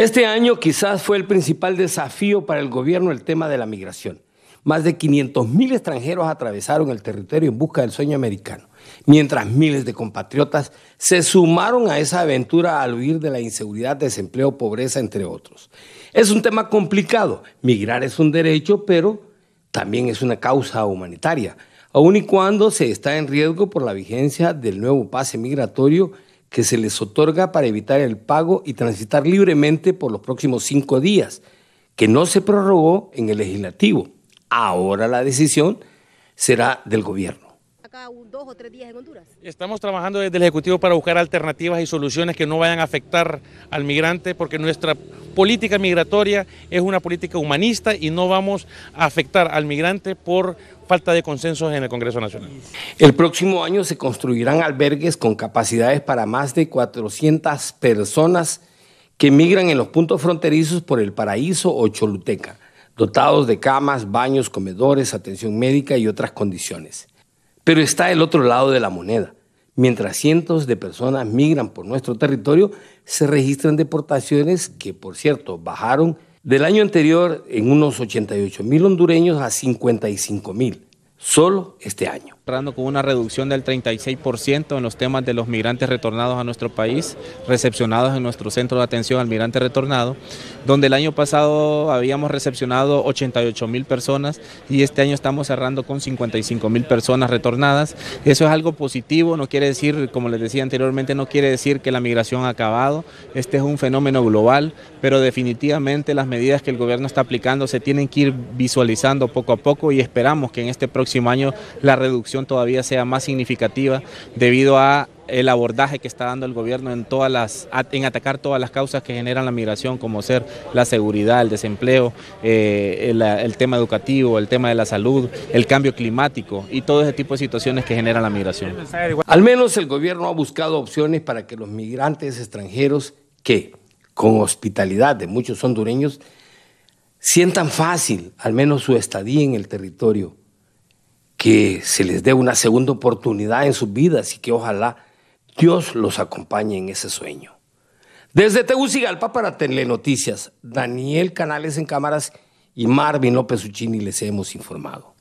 Este año quizás fue el principal desafío para el gobierno el tema de la migración. Más de 500.000 extranjeros atravesaron el territorio en busca del sueño americano, mientras miles de compatriotas se sumaron a esa aventura al huir de la inseguridad, desempleo, pobreza, entre otros. Es un tema complicado. Migrar es un derecho, pero también es una causa humanitaria, aun y cuando se está en riesgo por la vigencia del nuevo pase migratorio que se les otorga para evitar el pago y transitar libremente por los próximos cinco días, que no se prorrogó en el legislativo. Ahora la decisión será del gobierno dos o tres Estamos trabajando desde el Ejecutivo para buscar alternativas y soluciones que no vayan a afectar al migrante, porque nuestra política migratoria es una política humanista y no vamos a afectar al migrante por falta de consensos en el Congreso Nacional. El próximo año se construirán albergues con capacidades para más de 400 personas que migran en los puntos fronterizos por el Paraíso o Choluteca, dotados de camas, baños, comedores, atención médica y otras condiciones. Pero está el otro lado de la moneda. Mientras cientos de personas migran por nuestro territorio, se registran deportaciones que, por cierto, bajaron del año anterior en unos 88 mil hondureños a 55 mil, solo este año cerrando con una reducción del 36% en los temas de los migrantes retornados a nuestro país, recepcionados en nuestro centro de atención al migrante retornado, donde el año pasado habíamos recepcionado 88 mil personas y este año estamos cerrando con 55 mil personas retornadas. Eso es algo positivo, no quiere decir, como les decía anteriormente, no quiere decir que la migración ha acabado, este es un fenómeno global, pero definitivamente las medidas que el gobierno está aplicando se tienen que ir visualizando poco a poco y esperamos que en este próximo año la reducción todavía sea más significativa debido a el abordaje que está dando el gobierno en todas las en atacar todas las causas que generan la migración, como ser la seguridad, el desempleo, eh, el, el, tema educativo, el tema de la salud, el cambio climático y todo ese tipo de situaciones que generan la migración. Al menos el gobierno ha buscado opciones para que los migrantes extranjeros que, con hospitalidad de muchos hondureños, sientan fácil al menos su estadía en el territorio que se les dé una segunda oportunidad en sus vidas y que ojalá Dios los acompañe en ese sueño. Desde Tegucigalpa para Telenoticias, Daniel Canales en cámaras y Marvin López Uccini les hemos informado.